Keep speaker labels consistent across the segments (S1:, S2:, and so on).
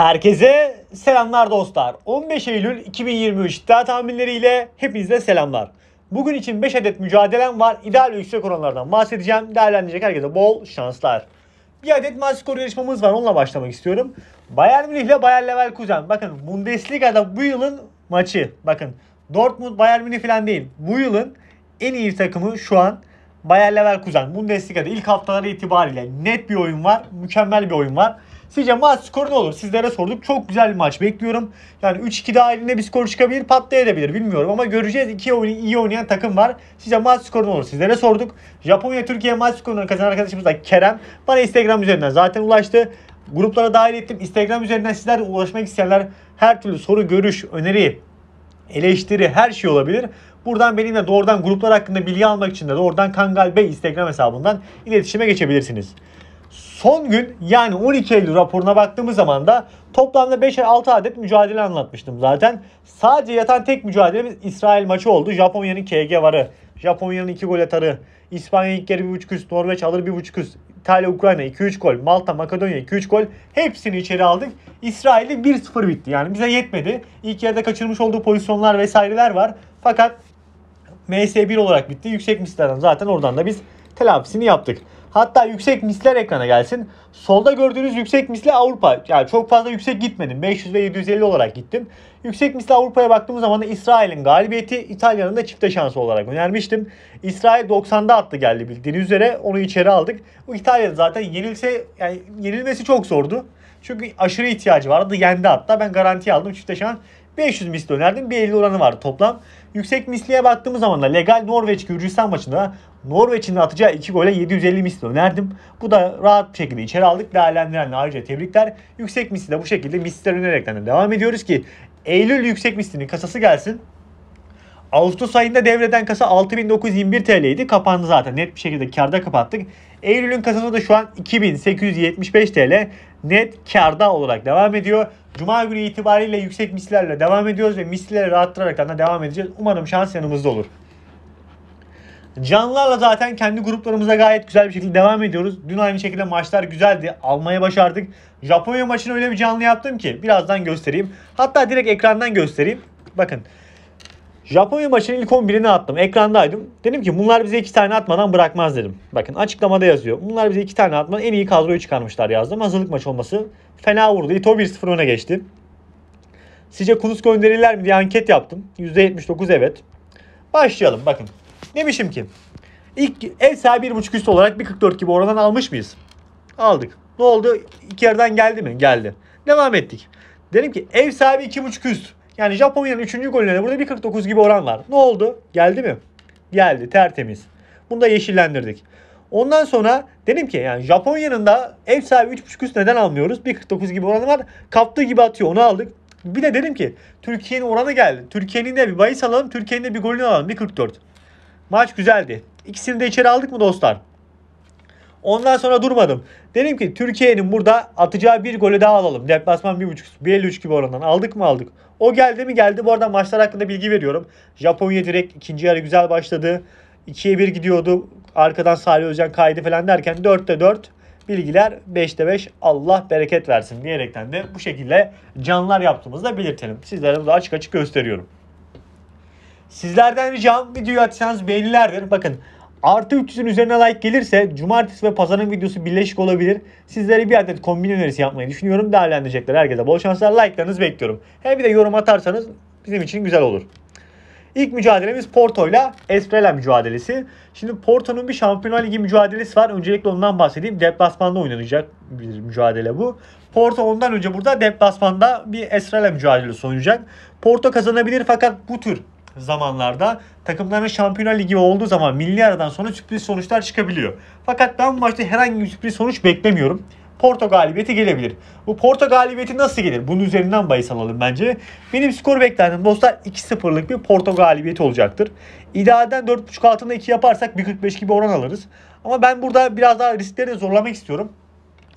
S1: Herkese selamlar dostlar. 15 Eylül 2023 iddia tahminleriyle hepinize selamlar. Bugün için 5 adet mücadelem var. İdeal ve yüksek oranlardan bahsedeceğim. Değerlendirecek herkese bol şanslar. Bir adet maç skoru yarışmamız var. Onunla başlamak istiyorum. Bayern Münih ile Bayern Leverkusen. Bakın Bundesliga'da bu yılın maçı. Bakın Dortmund Bayern Münih falan değil. Bu yılın en iyi takımı şu an Bayern Leverkusen. Bundesliga'da ilk haftaları itibariyle net bir oyun var. Mükemmel bir oyun var. Sizce maç skoru ne olur? Sizlere sorduk. Çok güzel bir maç bekliyorum. Yani 3-2 dahilinde bir skor çıkabilir, patlayabilir bilmiyorum ama göreceğiz. İki oyun, iyi oynayan takım var. Sizce maç skoru ne olur? Sizlere sorduk. Japonya Türkiye maç skorunu kazanan arkadaşımız da Kerem bana Instagram üzerinden zaten ulaştı. Gruplara dahil ettim. Instagram üzerinden sizler ulaşmak isteyenler her türlü soru, görüş, öneri, eleştiri her şey olabilir. Buradan benimle doğrudan gruplar hakkında bilgi almak için de doğrudan Kangal Bey Instagram hesabından iletişime geçebilirsiniz. Son gün yani 12 Eylül raporuna baktığımız zaman da toplamda 5-6 adet mücadele anlatmıştım zaten. Sadece yatan tek mücadelemiz İsrail maçı oldu. Japonya'nın KG varı, Japonya'nın 2 gol atarı, İspanya ilk yarı 1.5 üst, Norveç alır 1.5 üst, İtalya Ukrayna 2-3 gol, Malta Makedonya 2-3 gol hepsini içeri aldık. İsrail'i 1-0 bitti yani bize yetmedi. İlk yarıda kaçırmış olduğu pozisyonlar vesaireler var. Fakat MS1 olarak bitti. Yüksek mislerden zaten oradan da biz telafisini yaptık. Hatta yüksek misler ekrana gelsin. Solda gördüğünüz yüksek misli Avrupa. Yani çok fazla yüksek gitmedim. 500 ve 750 olarak gittim. Yüksek misli Avrupa'ya baktığımız zaman da İsrail'in galibiyeti İtalya'nın da çifte şansı olarak önermiştim. İsrail 90'da attı geldi bildiğiniz üzere. Onu içeri aldık. Bu İtalya'da zaten yenilse yani yenilmesi çok zordu. Çünkü aşırı ihtiyacı vardı. Yendi hatta. Ben garanti aldım. Çifte şans 500 misli önerdim. Bir 50 oranı vardı toplam. Yüksek misliye baktığımız zaman da legal Norveç Gürcistan maçında Norveç'in atacağı 2 gole 750 misli önerdim. Bu da rahat bir şekilde içeri aldık. Değerlendirenle ayrıca tebrikler. Yüksek misli de bu şekilde misliler önererekten de devam ediyoruz ki Eylül yüksek mislinin kasası gelsin. Ağustos ayında devreden kasa 6921 TL idi. Kapandı zaten. Net bir şekilde karda kapattık. Eylül'ün kasası da şu an 2875 TL net karda olarak devam ediyor. Cuma günü itibariyle yüksek mislerle devam ediyoruz ve mislere rahatlayarak da devam edeceğiz. Umarım şans yanımızda olur. Canlarla zaten kendi gruplarımıza gayet güzel bir şekilde devam ediyoruz. Dün aynı şekilde maçlar güzeldi. Almaya başardık. Japonya maçını öyle bir canlı yaptım ki birazdan göstereyim. Hatta direkt ekrandan göstereyim. Bakın Japonya maçının ilk 11'ini attım. Ekrandaydım. Dedim ki bunlar bize iki tane atmadan bırakmaz dedim. Bakın açıklamada yazıyor. Bunlar bize iki tane atmadan en iyi kadroyu çıkarmışlar yazdım. Hazırlık maçı olması fena vurdu. Ito 1-0 öne geçti. Sizce Kunus gönderirler mi diye anket yaptım. %79 evet. Başlayalım bakın. Demişim ki ilk ev sahibi 1.5 üstü olarak 1.44 gibi oradan almış mıyız? Aldık. Ne oldu? İki yerden geldi mi? Geldi. Devam ettik. Dedim ki ev sahibi 2.5 üst. Yani Japonya'nın 3. golüne de burada 1.49 gibi oran var. Ne oldu? Geldi mi? Geldi tertemiz. Bunu da yeşillendirdik. Ondan sonra dedim ki yani Japonya'nın da ev sahibi 3.5 üst neden almıyoruz? 1.49 gibi oranı var. Kaptığı gibi atıyor onu aldık. Bir de dedim ki Türkiye'nin oranı geldi. Türkiye'nin de bir bahis alalım. Türkiye'nin de bir golünü alalım. 1.44. Maç güzeldi. İkisini de içeri aldık mı dostlar? Ondan sonra durmadım. Dedim ki Türkiye'nin burada atacağı bir golü daha alalım. Deplasman 1.5, 1.53 gibi oranından. Aldık mı aldık. O geldi mi geldi. Bu arada maçlar hakkında bilgi veriyorum. Japonya direkt ikinci yarı güzel başladı. 2'ye 1 gidiyordu. Arkadan Salih Özcan kaydı falan derken 4'te 4 bilgiler 5'te 5 Allah bereket versin diyerekten de bu şekilde canlar yaptığımızı da belirtelim. Sizlere bunu açık açık gösteriyorum. Sizlerden ricam videoyu atsanız beğenilerdir. Bakın Artı 300'ün üzerine like gelirse cumartesi ve pazarın videosu birleşik olabilir. Sizlere bir adet kombin önerisi yapmayı düşünüyorum. Değerlendirecekler herkese. Bol şanslar like'larınızı bekliyorum. Hem bir de yorum atarsanız bizim için güzel olur. İlk mücadelemiz Porto ile Esprela mücadelesi. Şimdi Porto'nun bir Şampiyonlar Ligi mücadelesi var. Öncelikle ondan bahsedeyim. Deplasmanda oynanacak bir mücadele bu. Porto ondan önce burada deplasmanda bir Esprela mücadelesi oynayacak. Porto kazanabilir fakat bu tür zamanlarda takımların Şampiyonlar Ligi olduğu zaman milli aradan sonra sürpriz sonuçlar çıkabiliyor. Fakat ben bu maçta herhangi bir sürpriz sonuç beklemiyorum. Porto galibiyeti gelebilir. Bu Porto galibiyeti nasıl gelir? Bunun üzerinden bahis alalım bence. Benim skor beklentim dostlar 2-0'lık bir Porto galibiyeti olacaktır. İdealden 4.5 altında 2 yaparsak 1.45 gibi oran alırız. Ama ben burada biraz daha riskleri zorlamak istiyorum.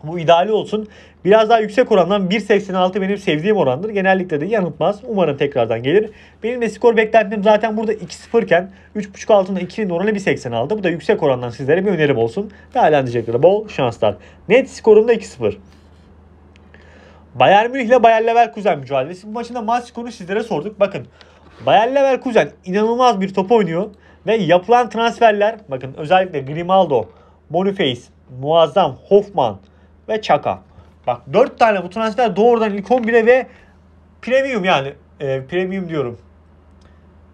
S1: Bu ideali olsun. Biraz daha yüksek orandan 1.86 benim sevdiğim orandır. Genellikle de yanıltmaz. Umarım tekrardan gelir. Benim de skor beklentim zaten burada 2-0 iken 3.5 altında 2'nin oranı 1.80 aldı. Bu da yüksek orandan sizlere bir önerim olsun. Değerlendireceklere bol şanslar. Net skorum da 2-0. Bayern Münih ile Bayer Leverkusen mücadelesi. Bu maçında maç skorunu sizlere sorduk. Bakın Bayer Leverkusen inanılmaz bir top oynuyor. Ve yapılan transferler bakın özellikle Grimaldo, Boniface, Muazzam, Hoffman, ve Chaka. Bak 4 tane bu transfer doğrudan ilk 11'e ve premium yani e, premium diyorum.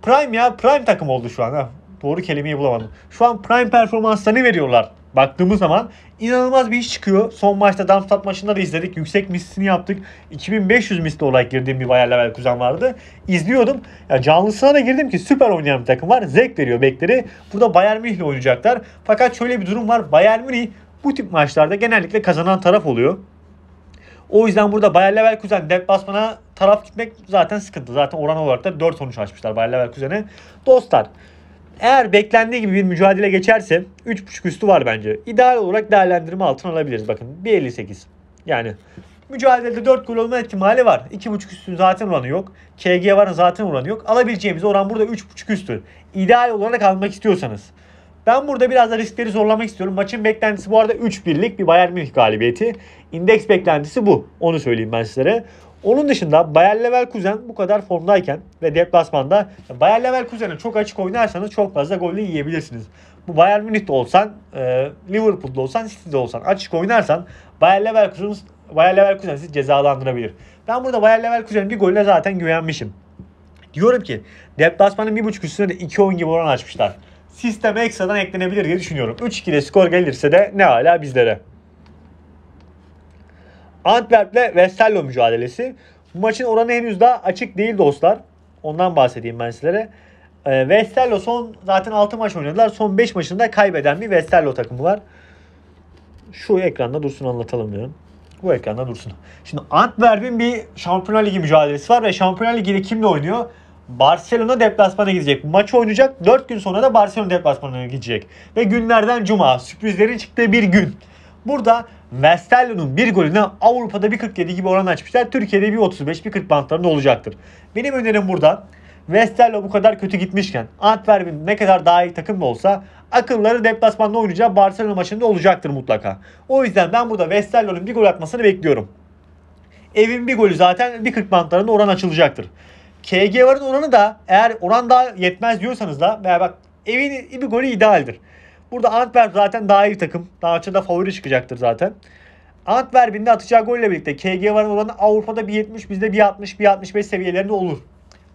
S1: Prime ya prime takım oldu şu an ha. Doğru kelimeyi bulamadım. Şu an prime performanslarını veriyorlar. Baktığımız zaman inanılmaz bir iş çıkıyor. Son maçta Darmstadt maçında da izledik. Yüksek mislisini yaptık. 2500 misli olarak girdiğim bir Bayer Leverkusen vardı. İzliyordum. Ya canlısına da girdim ki süper oynayan bir takım var. Zevk veriyor bekleri. Burada Bayern Münih'le oynayacaklar. Fakat şöyle bir durum var. Bayern Münih bu tip maçlarda genellikle kazanan taraf oluyor. O yüzden burada Bayer Leverkusen deplasmana taraf gitmek zaten sıkıntı. Zaten oran olarak da 4 sonuç açmışlar Bayer Leverkusen'e. Dostlar eğer beklendiği gibi bir mücadele geçerse 3.5 üstü var bence. İdeal olarak değerlendirme altına alabiliriz. Bakın 1.58. Yani mücadelede 4 gol olma ihtimali var. 2.5 üstün zaten oranı yok. KG varın zaten oranı yok. Alabileceğimiz oran burada 3.5 üstü. İdeal olarak almak istiyorsanız. Ben burada biraz da riskleri zorlamak istiyorum. Maçın beklentisi bu arada 3-1'lik bir Bayern Münih galibiyeti. İndeks beklentisi bu. Onu söyleyeyim ben sizlere. Onun dışında Bayer Leverkusen bu kadar formdayken ve deplasmanda Bayer Leverkusen'e çok açık oynarsanız çok fazla golle yiyebilirsiniz. Bu Bayern Münih'te olsan, e, Liverpool'da olsan, City'de olsan açık oynarsan Bayer Leverkusen, Bayer Leverkusen sizi cezalandırabilir. Ben burada Bayer Leverkusen'in bir golüne zaten güvenmişim. Diyorum ki deplasmanın 1.5 üstüne de 2 oyun gibi oran açmışlar sisteme ekstradan eklenebilir diye düşünüyorum. 3-2 skor gelirse de ne hala bizlere. Antwerp'le Westerlo mücadelesi. Bu maçın oranı henüz daha açık değil dostlar. Ondan bahsedeyim ben sizlere. E, ee, Westerlo son zaten 6 maç oynadılar. Son 5 maçında kaybeden bir Westerlo takımı var. Şu ekranda dursun anlatalım diyorum. Bu ekranda dursun. Şimdi Antwerp'in bir Şampiyonlar Ligi mücadelesi var ve Şampiyonlar Ligi'de kimle oynuyor? Barcelona deplasmana gidecek. Maç oynayacak. 4 gün sonra da Barcelona deplasmanına gidecek. Ve günlerden cuma. Sürprizlerin çıktığı bir gün. Burada Vestello'nun bir golüne Avrupa'da 1.47 gibi oran açmışlar. Türkiye'de 1.35 1.40 bantlarında olacaktır. Benim önerim burada Westerlo bu kadar kötü gitmişken Antwerp'in ne kadar daha iyi takım da olsa akılları deplasmanda oynayacağı Barcelona maçında olacaktır mutlaka. O yüzden ben burada Westerlo'nun bir gol atmasını bekliyorum. Evin bir golü zaten 1.40 bantlarında oran açılacaktır. KG varın oranı da eğer oran daha yetmez diyorsanız da veya bak evin bir golü idealdir. Burada Antwerp zaten daha iyi takım. Daha açıda favori çıkacaktır zaten. Antwerp'in de atacağı golle birlikte KG varın oranı Avrupa'da 1.70 bizde 1.60 1.65 seviyelerinde olur.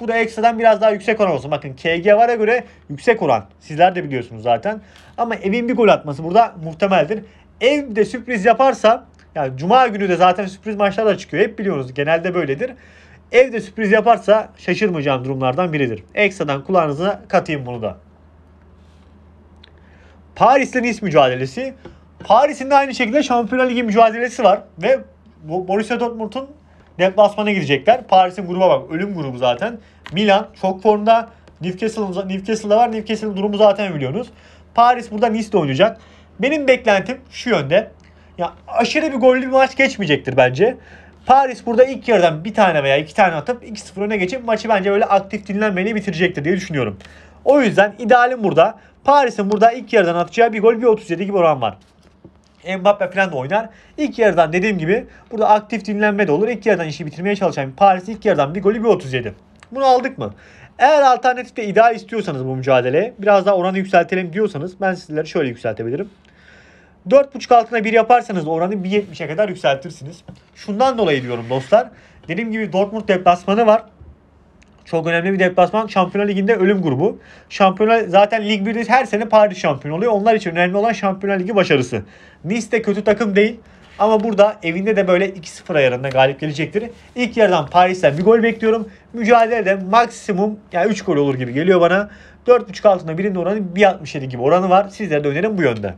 S1: Bu da ekstradan biraz daha yüksek oran olsun. Bakın KG vara göre yüksek oran. Sizler de biliyorsunuz zaten. Ama evin bir gol atması burada muhtemeldir. Ev de sürpriz yaparsa yani cuma günü de zaten sürpriz maçlar da çıkıyor. Hep biliyorsunuz genelde böyledir. Evde sürpriz yaparsa şaşırmayacağım durumlardan biridir. Ekstradan kulağınıza katayım bunu da. Paris'le Nice mücadelesi. Paris'in de aynı şekilde Şampiyonlar Ligi mücadelesi var ve Borussia Dortmund'un deplasmana gidecekler. Paris'in gruba bak. Ölüm grubu zaten. Milan çok formda. Newcastle'da Newcastle var. Newcastle'ın durumu zaten biliyorsunuz. Paris burada Nice'de oynayacak. Benim beklentim şu yönde. Ya aşırı bir gollü bir maç geçmeyecektir bence. Paris burada ilk yarıdan bir tane veya iki tane atıp 2-0 öne geçip maçı bence böyle aktif dinlenmeyle bitirecektir diye düşünüyorum. O yüzden idealim burada Paris'in burada ilk yarıdan atacağı bir gol bir 37 gibi oran var. Mbappe falan da oynar. İlk yarıdan dediğim gibi burada aktif dinlenme de olur. İlk yarıdan işi bitirmeye çalışan Paris ilk yarıdan bir golü bir 37. Bunu aldık mı? Eğer alternatifte ideal istiyorsanız bu mücadele biraz daha oranı yükseltelim diyorsanız ben sizlere şöyle yükseltebilirim. 4.5 altına 1 yaparsanız oranı 1.70'e kadar yükseltirsiniz. Şundan dolayı diyorum dostlar. Dediğim gibi Dortmund deplasmanı var. Çok önemli bir deplasman. Şampiyonlar Ligi'nde ölüm grubu. Şampiyonlar zaten Lig 1'de her sene Paris şampiyon oluyor. Onlar için önemli olan Şampiyonlar Ligi başarısı. Nice de kötü takım değil. Ama burada evinde de böyle 2-0 ayarında galip gelecektir. İlk yarıdan Paris'ten bir gol bekliyorum. Mücadelede maksimum yani 3 gol olur gibi geliyor bana. 4.5 altında birinin oranı 1.67 gibi oranı var. Sizlere de önerim bu yönde.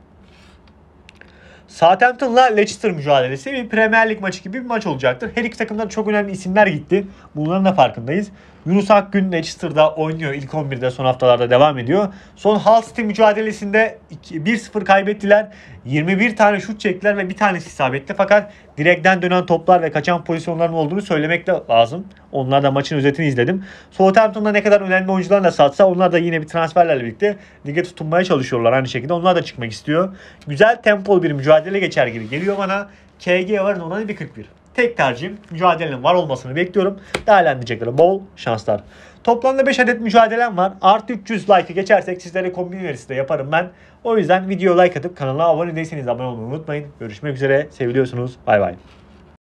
S1: Southampton'la Leicester mücadelesi bir Premier Lig maçı gibi bir maç olacaktır. Her iki takımdan çok önemli isimler gitti. Bunların da farkındayız. Yunus Akgün Leicester'da oynuyor. İlk 11'de son haftalarda devam ediyor. Son Hull City mücadelesinde 1-0 kaybettiler. 21 tane şut çektiler ve bir tanesi isabetli. Fakat direkten dönen toplar ve kaçan pozisyonların olduğunu söylemek de lazım. Onlar da maçın özetini izledim. Southampton'da ne kadar önemli oyuncular da satsa onlar da yine bir transferlerle birlikte lige tutunmaya çalışıyorlar aynı şekilde. Onlar da çıkmak istiyor. Güzel tempolu bir mücadele geçer gibi geliyor bana. KG varın ona bir 41. Tek tercihim mücadelenin var olmasını bekliyorum. Değerlendirecekleri bol şanslar. Toplamda 5 adet mücadelem var. Artı 300 like'ı geçersek sizlere kombin verisi de yaparım ben. O yüzden video like atıp kanala abone değilseniz abone olmayı unutmayın. Görüşmek üzere. Seviliyorsunuz. Bay bay.